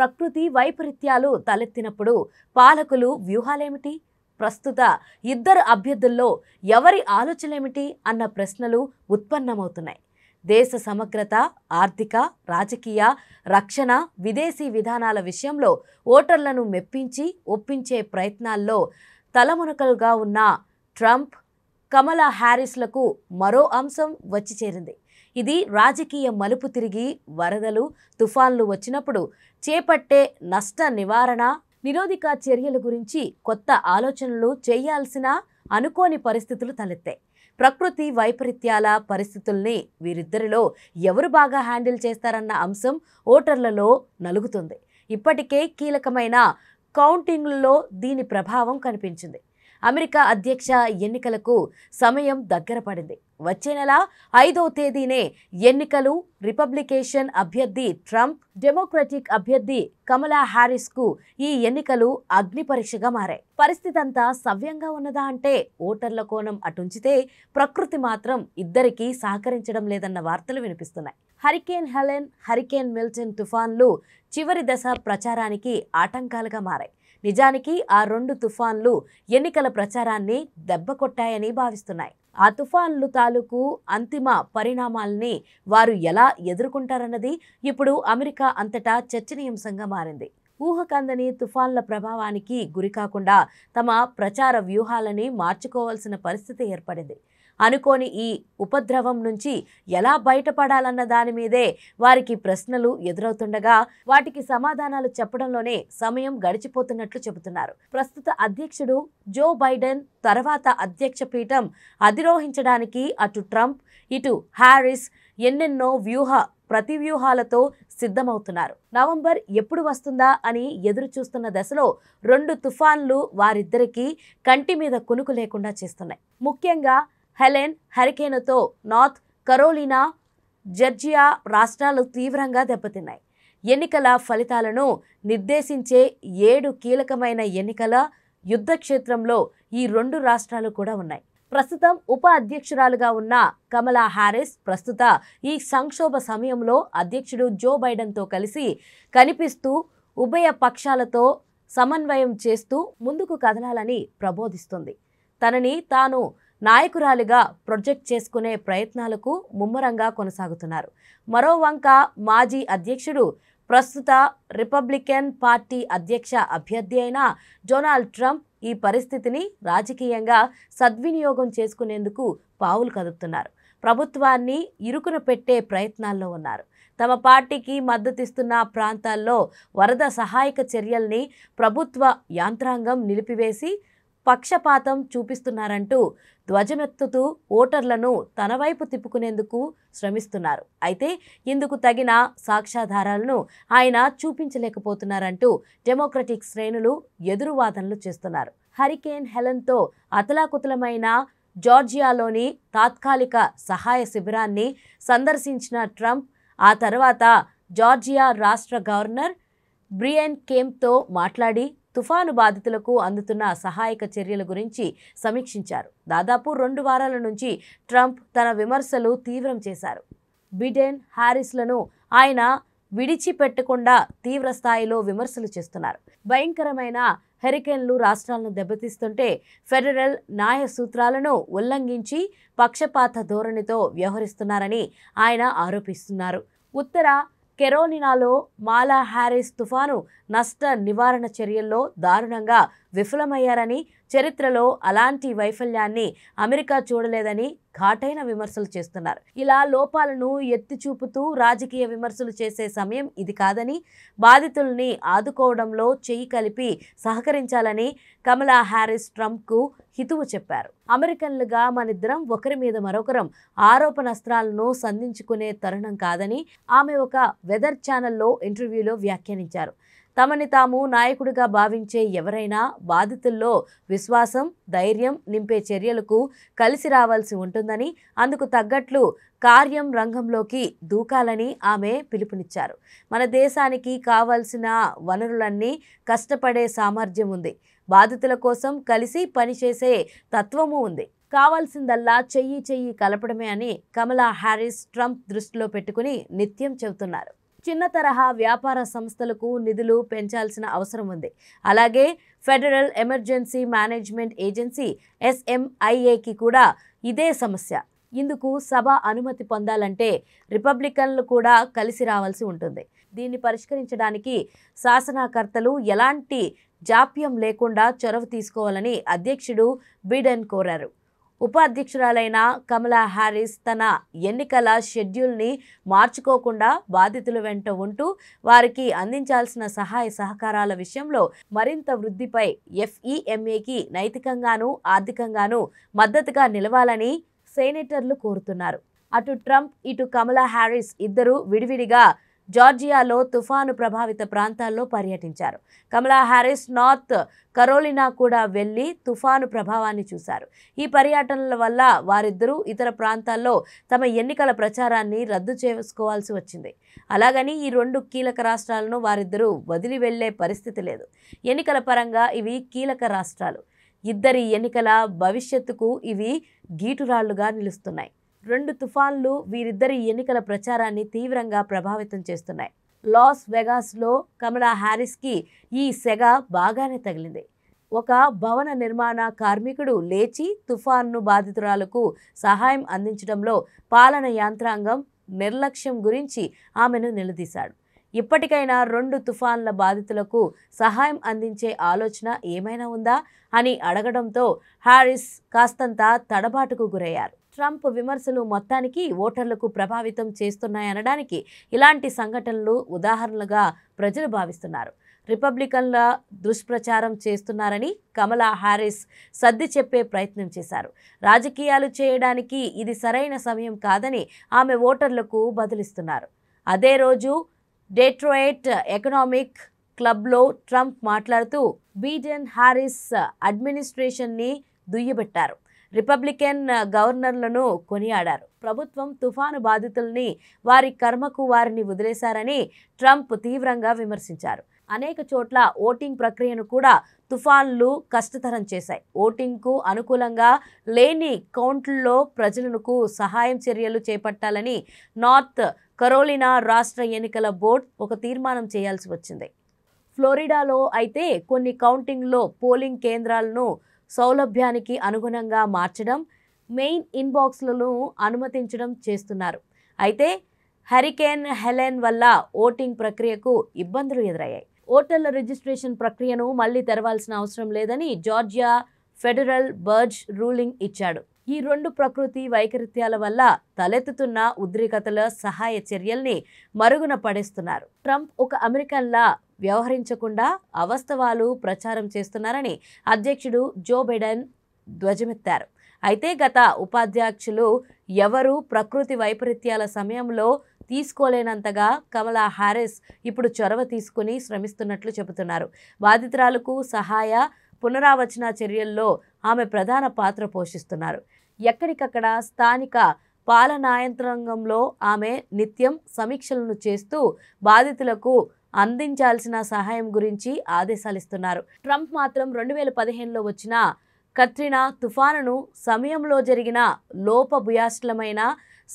ప్రకృతి వైపరీత్యాలు తలెత్తినప్పుడు పాలకులు వ్యూహాలేమిటి ప్రస్తుత ఇద్దరు అభ్యర్థుల్లో ఎవరి ఆలోచనలేమిటి అన్న ప్రశ్నలు ఉత్పన్నమవుతున్నాయి దేశ సమగ్రత ఆర్థిక రాజకీయ రక్షణ విదేశీ విధానాల విషయంలో ఓటర్లను మెప్పించి ఒప్పించే ప్రయత్నాల్లో తలమునకలుగా ఉన్న ట్రంప్ కమలా హ్యారిస్లకు మరో అంశం వచ్చి చేరింది ఇది రాజకీయ మలుపు తిరిగి వరదలు తుఫాన్లు వచ్చినప్పుడు చేపట్టే నష్ట నివారణ నిరోధిక చర్యల గురించి కొత్త ఆలోచనలు చేయాల్సిన అనుకోని పరిస్థితులు తలెత్తాయి ప్రకృతి వైపరీత్యాల పరిస్థితుల్ని వీరిద్దరిలో ఎవరు బాగా హ్యాండిల్ చేస్తారన్న అంశం ఓటర్లలో నలుగుతుంది ఇప్పటికే కీలకమైన కౌంటింగ్లలో దీని ప్రభావం కనిపించింది అమెరికా అధ్యక్ష ఎన్నికలకు సమయం దగ్గర పడింది వచ్చే నెల ఐదో తేదీనే ఎన్నికలు రిపబ్లికేషన్ అభ్యర్థి ట్రంప్ డెమోక్రటిక్ అభ్యర్థి కమలా హారిస్ కు ఈ ఎన్నికలు అగ్ని పరీక్షగా మారాయి పరిస్థితి అంతా సవ్యంగా ఉన్నదా అంటే ఓటర్ల కోణం అటుంచితే ప్రకృతి మాత్రం ఇద్దరికీ సహకరించడం లేదన్న వార్తలు వినిపిస్తున్నాయి హరికేన్ హెలెన్ హరికేన్ మిల్టన్ తుఫాన్లు చివరి దశ ప్రచారానికి ఆటంకాలుగా మారాయి నిజానికి ఆ రెండు తుఫాన్లు ఎన్నికల ప్రచారాన్ని దెబ్బకొట్టాయని భావిస్తున్నాయి ఆ తుఫాన్లు తాలూకు అంతిమ పరిణామాల్ని వారు ఎలా ఎదుర్కొంటారన్నది ఇప్పుడు అమెరికా అంతటా చర్చనీయాంశంగా మారింది ఊహకందని తుఫాన్ల ప్రభావానికి గురికాకుండా తమ ప్రచార వ్యూహాలని మార్చుకోవాల్సిన పరిస్థితి ఏర్పడింది అనుకోని ఈ ఉపద్రవం నుంచి ఎలా బయటపడాలన్న దాని మీదే వారికి ప్రశ్నలు ఎదురవుతుండగా వాటికి సమాధానాలు చెప్పడంలోనే సమయం గడిచిపోతున్నట్లు చెబుతున్నారు ప్రస్తుత అధ్యక్షుడు జో బైడెన్ తర్వాత అధ్యక్ష పీఠం అధిరోహించడానికి అటు ట్రంప్ ఇటు హ్యారిస్ ఎన్నెన్నో వ్యూహ ప్రతి వ్యూహాలతో సిద్ధమవుతున్నారు నవంబర్ ఎప్పుడు వస్తుందా అని ఎదురు చూస్తున్న దశలో రెండు తుఫాన్లు వారిద్దరికీ కంటి మీద కునుకు లేకుండా చేస్తున్నాయి ముఖ్యంగా హెలెన్ హరికేన్తో నార్త్ కరోలినా జర్జియా రాష్ట్రాలు తీవ్రంగా దెబ్బతిన్నాయి ఎన్నికల ఫలితాలను నిర్దేశించే ఏడు కీలకమైన ఎన్నికల యుద్ధక్షేత్రంలో ఈ రెండు రాష్ట్రాలు కూడా ఉన్నాయి ప్రస్తుతం ఉప అధ్యక్షురాలుగా ఉన్న కమలా హారిస్ ప్రస్తుత ఈ సంక్షోభ సమయంలో అధ్యక్షుడు జో బైడెన్తో కలిసి కనిపిస్తూ ఉభయ పక్షాలతో సమన్వయం చేస్తూ ముందుకు కదలాలని ప్రబోధిస్తుంది తనని తాను నాయకురాలిగా ప్రొజెక్ట్ చేసుకునే ప్రయత్నాలకు ముమ్మరంగా కొనసాగుతున్నారు మరోవంక మాజీ అధ్యక్షుడు ప్రస్తుత రిపబ్లికన్ పార్టీ అధ్యక్ష అభ్యర్థి అయిన డొనాల్డ్ ట్రంప్ ఈ పరిస్థితిని రాజకీయంగా సద్వినియోగం చేసుకునేందుకు పావులు కదుపుతున్నారు ప్రభుత్వాన్ని ఇరుకున పెట్టే ప్రయత్నాల్లో ఉన్నారు తమ పార్టీకి మద్దతిస్తున్న ప్రాంతాల్లో వరద సహాయక చర్యల్ని ప్రభుత్వ యాంత్రాంగం నిలిపివేసి పక్షపాతం చూపిస్తున్నారంటూ ధ్వజమెత్తుతూ ఓటర్లను తన వైపు తిప్పుకునేందుకు శ్రమిస్తున్నారు అయితే ఇందుకు తగిన సాక్ష్యాధారాలను ఆయన చూపించలేకపోతున్నారంటూ డెమోక్రటిక్ శ్రేణులు ఎదురువాదనలు చేస్తున్నారు హరికేన్ హెలన్తో అతలాకుతలమైన జార్జియాలోని తాత్కాలిక సహాయ శిబిరాన్ని సందర్శించిన ట్రంప్ ఆ తర్వాత జార్జియా రాష్ట్ర గవర్నర్ బ్రియన్ కేమ్తో మాట్లాడి తుఫాను బాధితులకు అందుతున్న సహాయక చర్యల గురించి సమీక్షించారు దాదాపు రెండు వారాల నుంచి ట్రంప్ తన విమర్శలు తీవ్రం చేశారు బిడెన్ హ్యారిస్లను ఆయన విడిచిపెట్టకుండా తీవ్ర స్థాయిలో విమర్శలు చేస్తున్నారు భయంకరమైన హెరికేన్లు రాష్ట్రాలను దెబ్బతీస్తుంటే ఫెడరల్ న్యాయ సూత్రాలను ఉల్లంఘించి పక్షపాత ధోరణితో వ్యవహరిస్తున్నారని ఆయన ఆరోపిస్తున్నారు ఉత్తర కెరోలినాలో మాలా హ్యారిస్ తుఫాను నష్ట నివారణ చర్యల్లో దారుణంగా విఫలమయ్యారని చరిత్రలో అలాంటి వైఫల్యాన్ని అమెరికా చూడలేదని ఘాటైన విమర్శలు చేస్తున్నారు ఇలా లోపాలను ఎత్తి చూపుతూ రాజకీయ విమర్శలు చేసే సమయం ఇది కాదని బాధితుల్ని ఆదుకోవడంలో చెయ్యి కలిపి సహకరించాలని కమలా హ్యారిస్ ట్రంప్కు హితువు చెప్పారు అమెరికన్లుగా మనిద్దరం ఒకరి మీద మరొకరం ఆరోపణస్త్రాలను సంధించుకునే తరుణం కాదని ఆమె ఒక వెదర్ ఛానల్లో ఇంటర్వ్యూలో వ్యాఖ్యానించారు తమని తాము నాయకుడిగా భావించే ఎవరైనా బాధితుల్లో విశ్వాసం ధైర్యం నింపే చర్యలకు కలిసి రావాల్సి ఉంటుందని అందుకు తగ్గట్లు కార్యం రంగంలోకి దూకాలని ఆమె పిలుపునిచ్చారు మన దేశానికి కావాల్సిన వనరులన్నీ కష్టపడే సామర్థ్యం ఉంది బాధితుల కోసం కలిసి పనిచేసే తత్వము ఉంది కావాల్సిందల్లా చెయ్యి చెయ్యి కలపడమే అని కమలా హ్యారిస్ ట్రంప్ దృష్టిలో పెట్టుకుని నిత్యం చెబుతున్నారు చిన్న తరహా వ్యాపార సంస్థలకు నిధులు పెంచాల్సిన అవసరం ఉంది అలాగే ఫెడరల్ ఎమర్జెన్సీ మేనేజ్మెంట్ ఏజెన్సీ ఎస్ఎంఐఏకి కూడా ఇదే సమస్య ఇందుకు సభ అనుమతి పొందాలంటే రిపబ్లికన్లు కూడా కలిసి రావాల్సి ఉంటుంది దీన్ని పరిష్కరించడానికి శాసనకర్తలు ఎలాంటి జాప్యం లేకుండా చొరవ తీసుకోవాలని అధ్యక్షుడు బిడెన్ కోరారు ఉపాధ్యక్షురాలైన కమలా హ్యారిస్ తన ఎన్నికల షెడ్యూల్ని మార్చుకోకుండా బాధితుల వెంట ఉంటూ వారికి అందించాల్సిన సహాయ సహకారాల విషయంలో మరింత వృద్ధిపై ఎఫ్ఈఎంఏకి నైతికంగానూ ఆర్థికంగానూ మద్దతుగా నిలవాలని సెనేటర్లు కోరుతున్నారు అటు ట్రంప్ ఇటు కమలా హ్యారిస్ ఇద్దరూ విడివిడిగా జార్జియాలో తుఫాను ప్రభావిత ప్రాంతాల్లో పర్యటించారు కమలా హ్యారిస్ నార్త్ కరోలినా కూడా వెళ్ళి తుఫాను ప్రభావాన్ని చూశారు ఈ పర్యటనల వల్ల వారిద్దరూ ఇతర ప్రాంతాల్లో తమ ఎన్నికల ప్రచారాన్ని రద్దు చేసుకోవాల్సి వచ్చింది అలాగని ఈ రెండు కీలక రాష్ట్రాలను వారిద్దరూ వదిలి వెళ్లే పరిస్థితి లేదు ఎన్నికల పరంగా ఇవి కీలక రాష్ట్రాలు ఇద్దరి ఎన్నికల భవిష్యత్తుకు ఇవి గీటురాళ్లుగా నిలుస్తున్నాయి రెండు తుఫాన్లు వీరిద్దరి ఎన్నికల ప్రచారాన్ని తీవ్రంగా ప్రభావితం చేస్తున్నాయి లాస్ వెగాస్లో కమలా హ్యారిస్కి ఈ సెగ బాగానే తగిలింది ఒక భవన నిర్మాణ కార్మికుడు లేచి తుఫాన్ను బాధితురాలకు సహాయం అందించడంలో పాలన యంత్రాంగం నిర్లక్ష్యం గురించి ఆమెను నిలదీశాడు ఇప్పటికైనా రెండు తుఫాన్ల బాధితులకు సహాయం అందించే ఆలోచన ఏమైనా ఉందా అని అడగడంతో హారిస్ కాస్తంత తడబాటుకు గురయ్యారు ట్రంప్ విమర్శలు మొత్తానికి ఓటర్లకు ప్రభావితం చేస్తున్నాయనడానికి ఇలాంటి సంఘటనలు ఉదాహరణలుగా ప్రజలు భావిస్తున్నారు రిపబ్లికన్ల దుష్ప్రచారం చేస్తున్నారని కమలా హారిస్ సర్ది చెప్పే ప్రయత్నం చేశారు రాజకీయాలు చేయడానికి ఇది సరైన సమయం కాదని ఆమె ఓటర్లకు బదిలిస్తున్నారు అదే రోజు డెట్రోయిట్ ఎకనామిక్ క్లబ్లో ట్రంప్ మాట్లాడుతూ బీడెన్ హారిస్ అడ్మినిస్ట్రేషన్ని దుయ్యబెట్టారు రిపబ్లికన్ గవర్నర్లను కొనియాడారు ప్రభుత్వం తుఫాను బాధితుల్ని వారి కర్మకు వారిని వదిలేశారని ట్రంప్ తీవ్రంగా విమర్శించారు అనేక చోట్ల ఓటింగ్ ప్రక్రియను కూడా తుఫాన్లు కష్టతరం చేశాయి ఓటింగ్కు అనుకూలంగా లేని కౌంట్లలో ప్రజలకు సహాయం చర్యలు చేపట్టాలని నార్త్ కరోలినా రాష్ట్ర ఎన్నికల బోర్డు ఒక తీర్మానం చేయాల్సి వచ్చింది ఫ్లోరిడాలో అయితే కొన్ని కౌంటింగ్లో పోలింగ్ కేంద్రాలను సౌలభ్యానికి అనుగుణంగా మార్చడం మెయిన్ ఇన్బాక్స్లను అనుమతించడం చేస్తున్నారు అయితే హరికేన్ హెలెన్ వల్ల ఓటింగ్ ప్రక్రియకు ఇబ్బందులు ఎదురయ్యాయి ఓటర్ల రిజిస్ట్రేషన్ ప్రక్రియను మళ్లీ తెరవాల్సిన అవసరం లేదని జార్జియా ఫెడరల్ బర్జ్ రూలింగ్ ఇచ్చాడు ఈ రెండు ప్రకృతి వైకరీత్యాల వల్ల తలెత్తుతున్న ఉద్రిక్తల సహాయ చర్యల్ని మరుగున పడేస్తున్నారు ట్రంప్ ఒక అమెరికన్లా వ్యవహరించకుండా అవస్తవాలు ప్రచారం చేస్తున్నారని అధ్యక్షుడు జో బైడెన్ ధ్వజమెత్తారు అయితే గత ఉపాధ్యక్షులు ఎవరు ప్రకృతి వైపరీత్యాల సమయంలో తీసుకోలేనంతగా కమలా హారిస్ ఇప్పుడు చొరవ తీసుకుని శ్రమిస్తున్నట్లు చెబుతున్నారు బాధితురాలకు సహాయ పునరావచన చర్యల్లో ఆమె ప్రధాన పాత్ర పోషిస్తున్నారు ఎక్కడికక్కడ స్థానిక పాలనాయంత్రాంగంలో ఆమె నిత్యం సమీక్షలను చేస్తూ బాధితులకు అందించాల్సిన సహాయం గురించి ఆదేశాలిస్తున్నారు ట్రంప్ మాత్రం రెండు వేల పదిహేనులో వచ్చిన కత్రినా తుఫానును సమయంలో జరిగిన లోపభుయాష్టమైన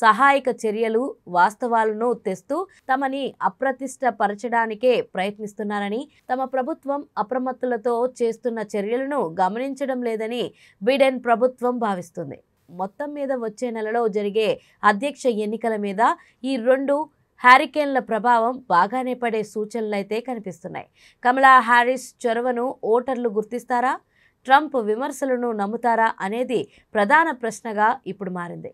సహాయక చర్యలు వాస్తవాలను తెస్తూ తమని అప్రతిష్టపరచడానికే ప్రయత్నిస్తున్నారని తమ ప్రభుత్వం అప్రమత్తులతో చేస్తున్న చర్యలను గమనించడం లేదని బిడెన్ ప్రభుత్వం భావిస్తుంది మొత్తం మీద వచ్చే నెలలో జరిగే అధ్యక్ష ఎన్నికల మీద ఈ రెండు హ్యారికేన్ల ప్రభావం బాగానే పడే సూచనలైతే కనిపిస్తున్నాయి కమలా హ్యారిస్ చొరవను ఓటర్లు గుర్తిస్తారా ట్రంప్ విమర్శలను నమ్ముతారా అనేది ప్రధాన ప్రశ్నగా ఇప్పుడు మారింది